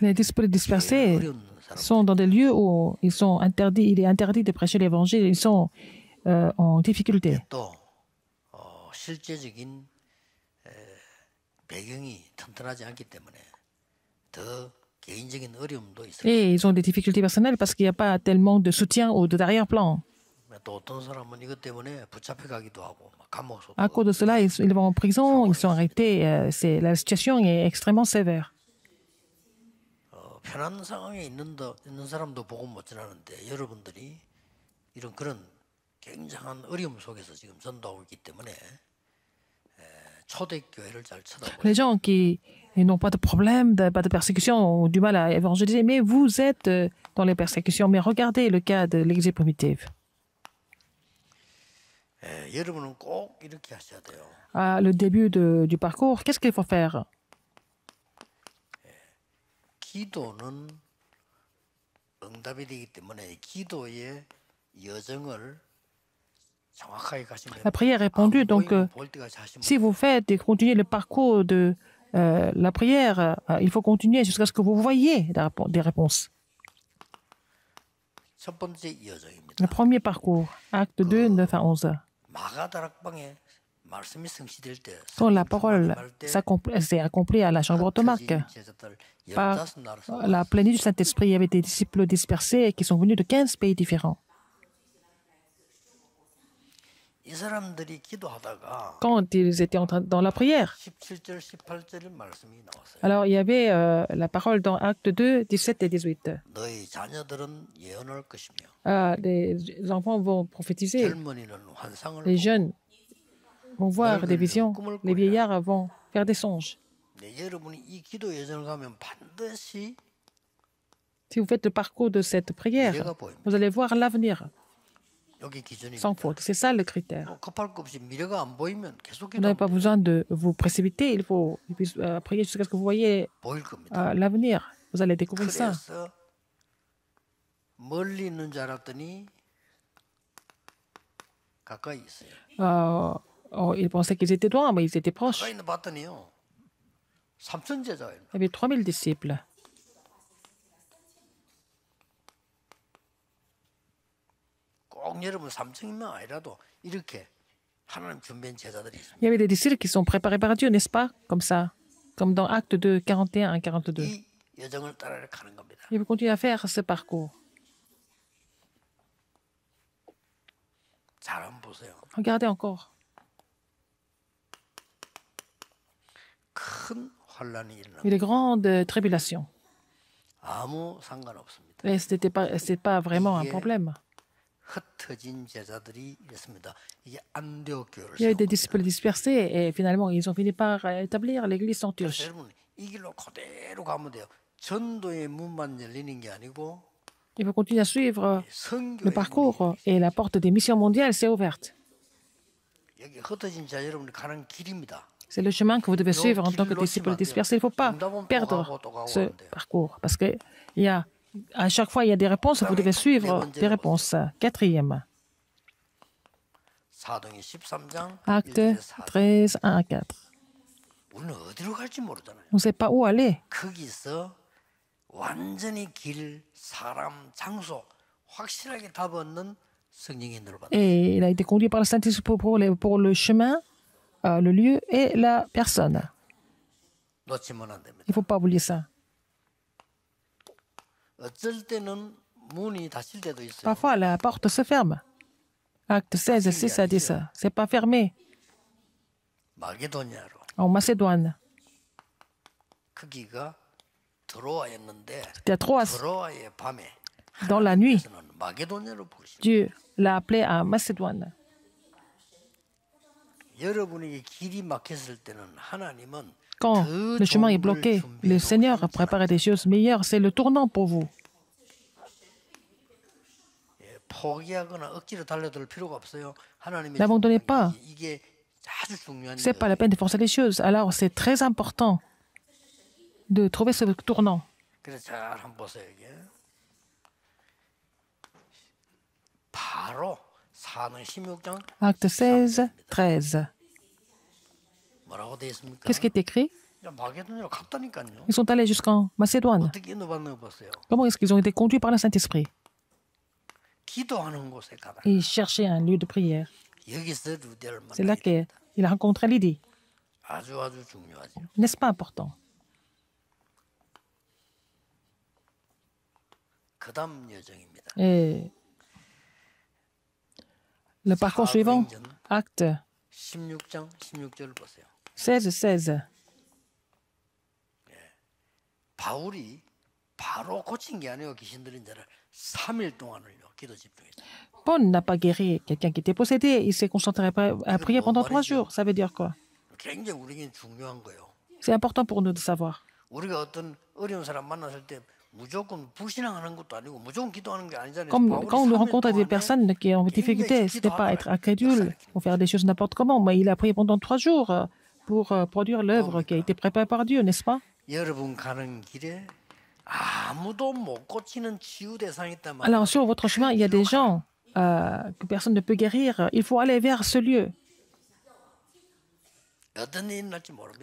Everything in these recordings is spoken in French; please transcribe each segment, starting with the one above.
Les dispersés sont dans des lieux où ils sont interdits, il est interdit de prêcher l'évangile, ils sont euh, en difficulté. Et ils ont des difficultés personnelles parce qu'il n'y a pas tellement de soutien ou d'arrière-plan. À cause de cela, ils, vont en prison, ils sont arrêtés. Euh, c'est, la situation est extrêmement sévère. Les gens qui n'ont pas de problème, pas de persécution, ont du mal à évangéliser, mais vous êtes euh, dans les persécutions. Mais regardez le cas de l'Église primitive à le début du parcours, qu'est-ce qu'il faut faire La prière est répondue, donc euh, si vous faites et continuez le parcours de euh, la prière, euh, il faut continuer jusqu'à ce que vous voyez des réponses. Le premier parcours, acte 2, 9 à 11. Quand la parole s'est accomplie à la chambre de par la plénitude du Saint-Esprit, il y avait des disciples dispersés qui sont venus de 15 pays différents quand ils étaient en train, dans la prière. Alors il y avait euh, la parole dans Acte 2, 17 et 18. Ah, les enfants vont prophétiser, les jeunes vont voir des visions, les vieillards vont faire des songes. Si vous faites le parcours de cette prière, vous allez voir l'avenir sans faute. C'est ça le critère. Vous n'avez pas besoin de vous précipiter, il faut euh, prier jusqu'à ce que vous voyez euh, l'avenir. Vous allez découvrir ça. ils pensaient qu'ils étaient loin, mais ils étaient proches. Il y avait 3000 disciples. Il y avait des disciples qui sont préparés par Dieu, n'est-ce pas Comme ça, comme dans Acte 2, 41 à 42. Ils vont continuer à faire ce parcours. Regardez encore. Il y a des grandes tribulations. Mais ce n'était pas vraiment un problème. Il y a eu des disciples dispersés et finalement ils ont fini par euh, établir l'église en Turche. Il faut continuer à suivre le parcours et la porte des missions mondiales s'est ouverte. C'est le chemin que vous devez suivre en tant que disciples dispersé. Il ne faut pas perdre ce parcours parce qu'il y a à chaque fois, il y a des réponses, vous devez suivre des réponses. Quatrième. Acte 13, 1 à 4. On ne sait pas où aller. Et il a été conduit par la Saint-Esprit pour, le chemin, euh, le lieu et la personne. Il ne faut pas oublier ça. Parfois, la porte se ferme. Acte 16, 6 à 10. C'est pas fermé. En Macédoine. C'était à Troas. Dans la nuit, Dieu l'a appelé à Macédoine. Quand le chemin est bloqué, le Seigneur a préparé des choses meilleures. C'est le tournant pour vous. N'abandonnez pas. Ce n'est pas la peine de forcer les choses. Alors, c'est très important de trouver ce tournant. Paro. Acte 16, 13. Qu'est-ce qui est écrit Ils sont allés jusqu'en Macédoine. Comment est-ce qu'ils ont été conduits par le Saint-Esprit Ils cherchaient un lieu de prière. C'est là qu'il a rencontré l'idée. N'est-ce pas important Et le parcours suivant, acte 16, 16. Paul n'a pas guéri quelqu'un qui était possédé. Il s'est concentré à prier pendant trois jours. Ça veut dire quoi C'est important pour nous de savoir. Comme quand on rencontre des personnes qui ont des difficultés, ce n'est pas être incrédule ou faire des choses n'importe comment, mais il a pris pendant trois jours euh, pour euh, produire l'œuvre qui a été préparée par Dieu, n'est-ce pas Alors sur votre chemin, il y a des gens euh, que personne ne peut guérir. Il faut aller vers ce lieu. On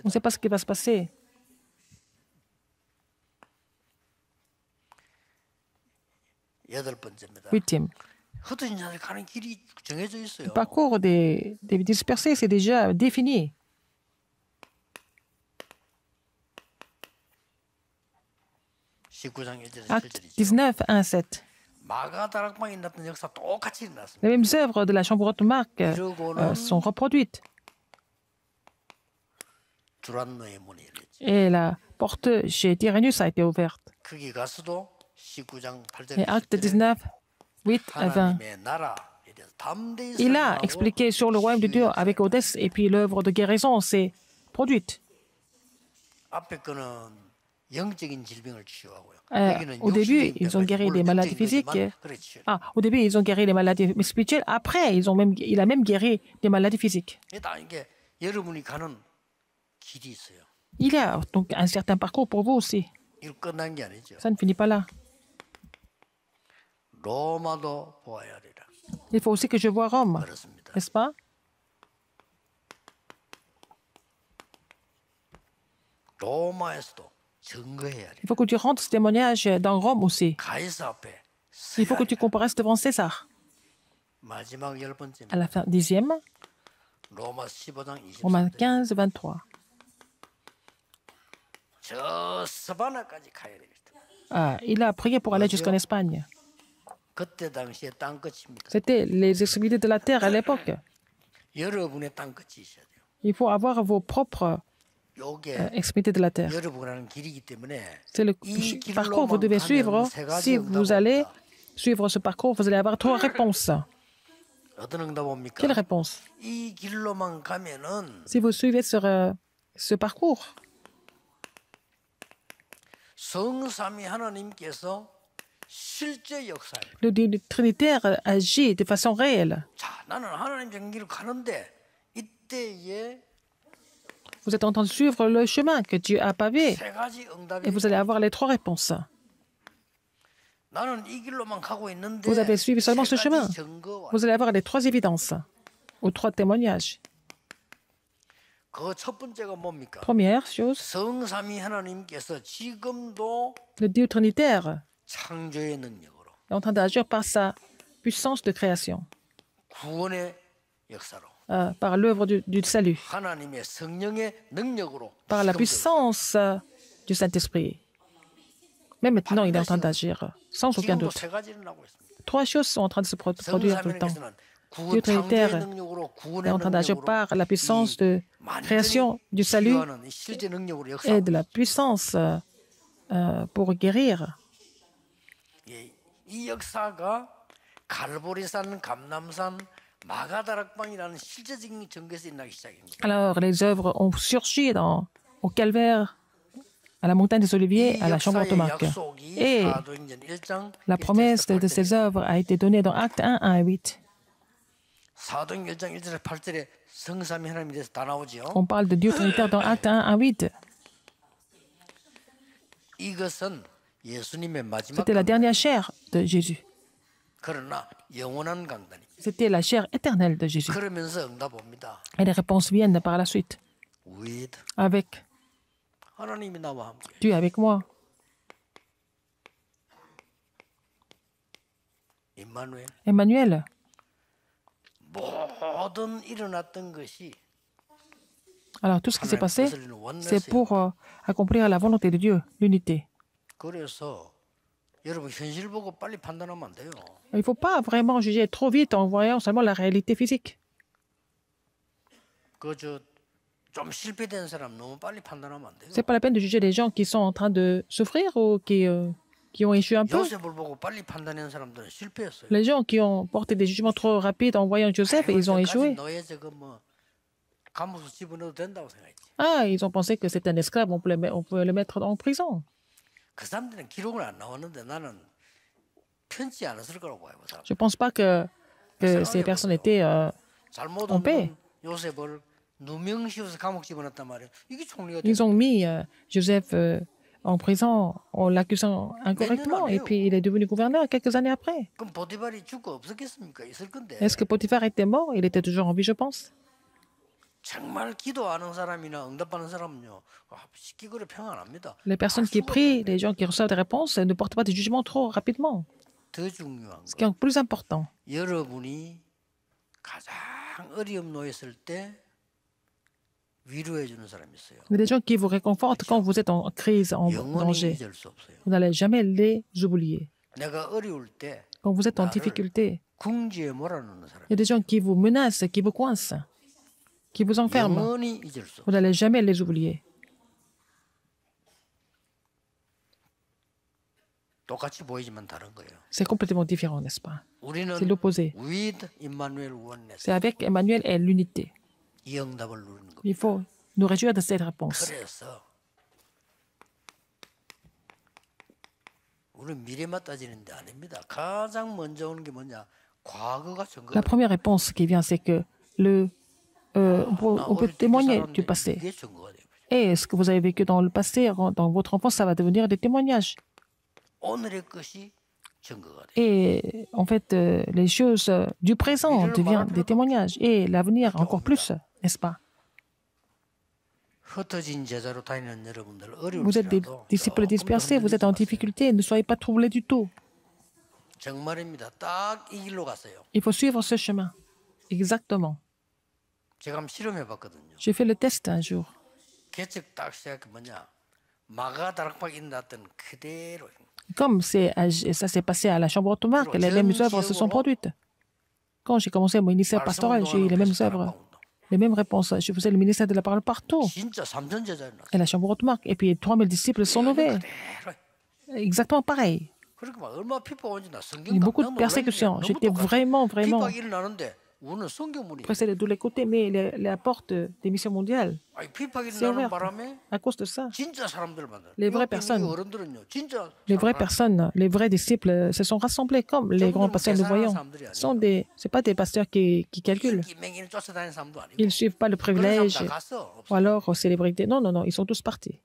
ne sait pas ce qui va se passer. Le parcours des, dispersés, c'est déjà défini. Acte 19, 1, 7. Les mêmes œuvres de la chambre haute marque euh, euh, sont reproduites. Et la porte chez Tyrannus a été ouverte. Actes acte 19, 8 à 20. Il a expliqué sur le royaume de Dieu avec Odesse et puis l'œuvre de guérison s'est produite. au début, ils ont guéri des maladies physiques. Ah, au début, ils ont guéri des maladies spirituelles. Après, ils ont même, il a même guéri des maladies physiques. Il y a donc un certain parcours pour vous aussi. Ça ne finit pas là. Il faut aussi que je vois Rome, n'est-ce pas? Il faut que tu rentres ce témoignage dans Rome aussi. Il faut que tu compares devant César. À la fin dixième, Romains 15, 23. Ah, il a prié pour aller jusqu'en Espagne. C'était les extrémités de la terre à l'époque. Il faut avoir vos propres euh, extrémités de la terre. C'est le parcours que vous devez suivre. Si vous allez suivre ce parcours, vous allez avoir trois réponses. Quelle réponse Si vous suivez ce parcours, le Dieu trinitaire agit de façon réelle. Vous êtes en train de suivre le chemin que Dieu a pavé et vous allez avoir les trois réponses. Vous avez suivi seulement ce chemin. Vous allez avoir les trois évidences ou trois témoignages. Première chose, le Dieu trinitaire il est en train d'agir par sa puissance de création, euh, par l'œuvre du, salut, par la puissance euh, du Saint-Esprit. Mais maintenant, il est en train d'agir, sans aucun doute. Trois choses sont en train de se produire tout le temps. Dieu Trinitaire est en train d'agir par la puissance de création du salut et de la puissance euh, pour guérir. Alors, les œuvres ont surgi dans, au calvaire, à la montagne des Oliviers, à la chambre automarque. Et la promesse de, ces œuvres a été donnée dans Acte 1, à 8. On parle de Dieu Trinitaire dans Acte 1 à 8. C'était la dernière chair de Jésus. C'était la chair éternelle de Jésus. Et les réponses viennent par la suite. Avec Dieu avec moi. Emmanuel. Alors tout ce qui s'est passé, c'est pour euh, accomplir la volonté de Dieu, l'unité. Il ne faut pas vraiment juger trop vite en voyant seulement la réalité physique. C'est pas la peine de juger les gens qui sont en train de souffrir ou qui, euh, qui ont échoué un peu. Les gens qui ont porté des jugements trop rapides en voyant Joseph, ils ont échoué. Ah, ils ont pensé que c'est un esclave, on pouvait on peut le mettre en prison. Je ne Je pense pas que ces personnes étaient euh, trompées. Ils ont mis euh, Joseph euh, en prison en l'accusant incorrectement et puis il est devenu gouverneur quelques années après. Est-ce que Potiphar était mort? Il était toujours en vie, je pense. Les personnes qui prient, les gens qui reçoivent des réponses, ne portent pas de jugement trop rapidement. Ce qui est plus important. Il y a des gens qui vous réconfortent quand vous êtes en crise, en danger. Vous n'allez jamais les oublier. Quand vous êtes en difficulté, il y a des gens qui vous menacent, qui vous coincent qui vous enferme Vous n'allez jamais les oublier. C'est complètement différent, n'est-ce pas C'est l'opposé. C'est avec Emmanuel et l'unité. Il faut nous réjouir de cette réponse. La première réponse qui vient, c'est que le euh, on peut témoigner du passé. Et ce que vous avez vécu dans le passé, dans votre enfance, ça va devenir des témoignages. Et en fait, euh, les choses du présent deviennent des témoignages et l'avenir encore plus, n'est-ce pas Vous êtes des disciples dispersés, vous êtes en difficulté, ne soyez pas troublés du tout. Il faut suivre ce chemin. Exactement. J'ai fait le test un jour. Comme ça s'est passé à la chambre Marque, les mêmes œuvres se sont produites. Quand j'ai commencé mon ministère pastoral, j'ai eu les mêmes œuvres, les mêmes réponses. Je faisais le ministère de la parole partout. Et la chambre Marque, Et puis 3000 disciples sont levés. Exactement pareil. Il beaucoup de persécutions. J'étais vraiment, vraiment de tous les côtés, mais les la porte des missions mondiales Seigneur, À cause de ça, les vraies personnes, les vraies personnes, les vrais disciples euh, se sont rassemblés comme les grands pasteurs nous voyons. Ce ne sont pas des pasteurs qui, calculent. Ils ne suivent pas le privilège ou alors célébrité. Non, non, non, ils sont tous partis.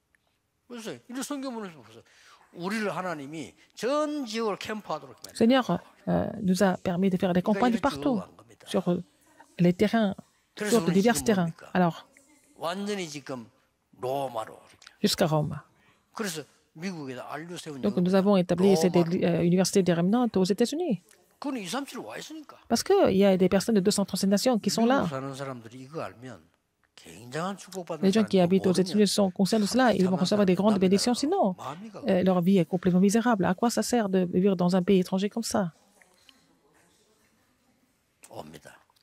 Seigneur euh, nous a permis de faire des campagnes partout sur euh, les terrains, sur divers terrains. Alors, jusqu'à Rome. Donc nous avons établi cette euh, université des remnants aux États-Unis. Parce qu'il y a des personnes de 237 nations qui sont là. Les gens qui habitent aux États-Unis sont conscients de cela. Ils vont recevoir des grandes bénédictions. Sinon, euh, leur vie est complètement misérable. À quoi ça sert de vivre dans un pays étranger comme ça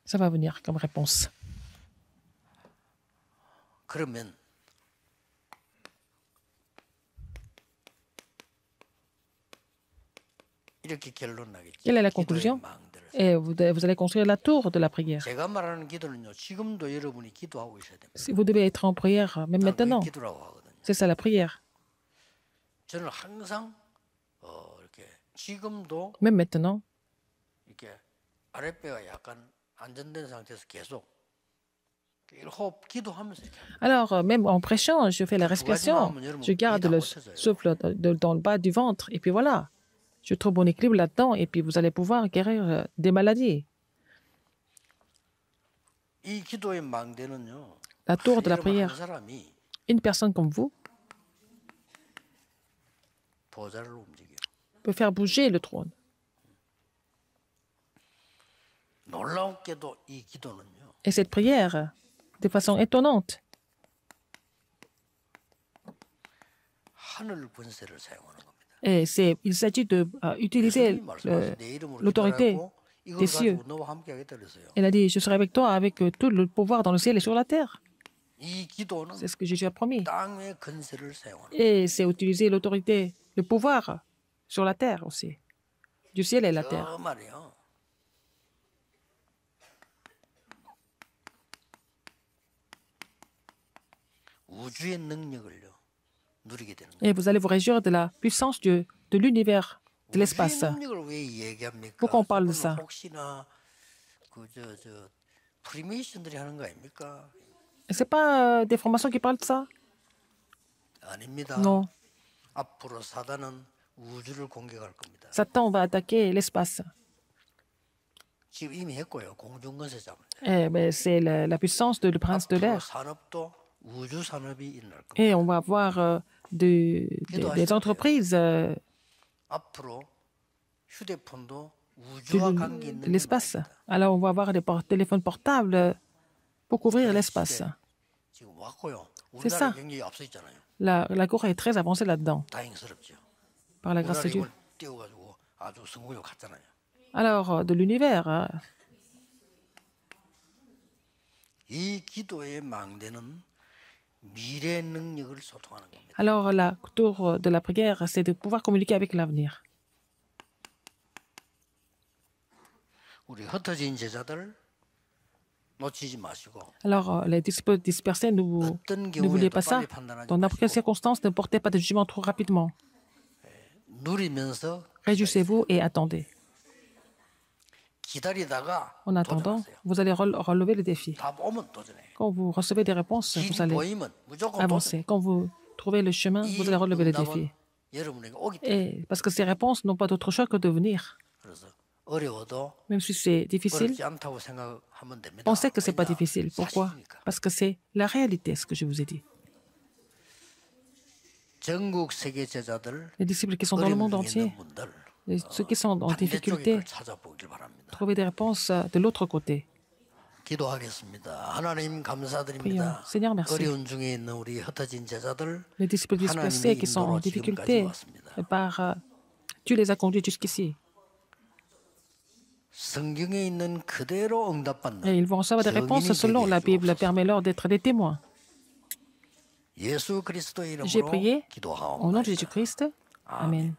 ça va venir comme réponse. Quelle est la conclusion Et vous, allez construire la tour de la prière. Si vous devez être en prière, même maintenant. C'est ça la prière. Même maintenant, alors, euh, même en prêchant, je fais la respiration, je garde le souffle dans le bas du ventre, et puis voilà, je trouve mon équilibre là-dedans, et puis vous allez pouvoir guérir euh, des maladies. La tour de la prière, une personne comme vous peut faire bouger le trône. Et cette prière, de façon étonnante, et il s'agit d'utiliser euh, l'autorité des cieux. Elle a dit, je serai avec toi avec euh, tout le pouvoir dans le ciel et sur la terre. C'est ce que Jésus a promis. Et c'est utiliser l'autorité, le pouvoir sur la terre aussi, du ciel et la terre. Et vous allez vous réjouir de la puissance de, l'univers, de l'espace. Pourquoi on parle de ça Ce n'est pas euh, des formations qui parlent de ça Non. Satan va attaquer l'espace. Eh, c'est la, puissance du prince de l'air. Et on va avoir euh, des entreprises euh, de l'espace. Alors on va avoir des téléphones portables pour couvrir l'espace. Hein. C'est ça. Hein. La, Cour est très avancée là-dedans, par la grâce de Dieu. Hein. Ah, Alors, euh, de l'univers. Alors la tour de la prière, c'est de pouvoir communiquer avec l'avenir. Alors, les disciples dispersés, ne, ne voulez pas ça. Dans n'importe quelle circonstance, ne portez pas de jugement trop rapidement. Réjouissez-vous et attendez. En attendant, vous allez relever le défi. Quand vous recevez des réponses, vous allez avancer. Quand vous trouvez le chemin, vous allez relever le défi. parce que ces réponses n'ont pas d'autre choix que de venir. Même si c'est difficile, pensez que ce n'est pas difficile. Pourquoi Parce que c'est la réalité, ce que je vous ai dit. Les disciples qui sont dans le monde entier euh, ceux qui sont en difficulté, trouver des réponses euh, de l'autre côté. Prions. Seigneur, merci. Les disciples dispersés qui sont en difficulté, eh, par, tu euh, les as conduits jusqu'ici. Et ils vont recevoir des réponses selon la Bible, permet-leur d'être des témoins. J'ai prié au nom de Jésus-Christ. Amen.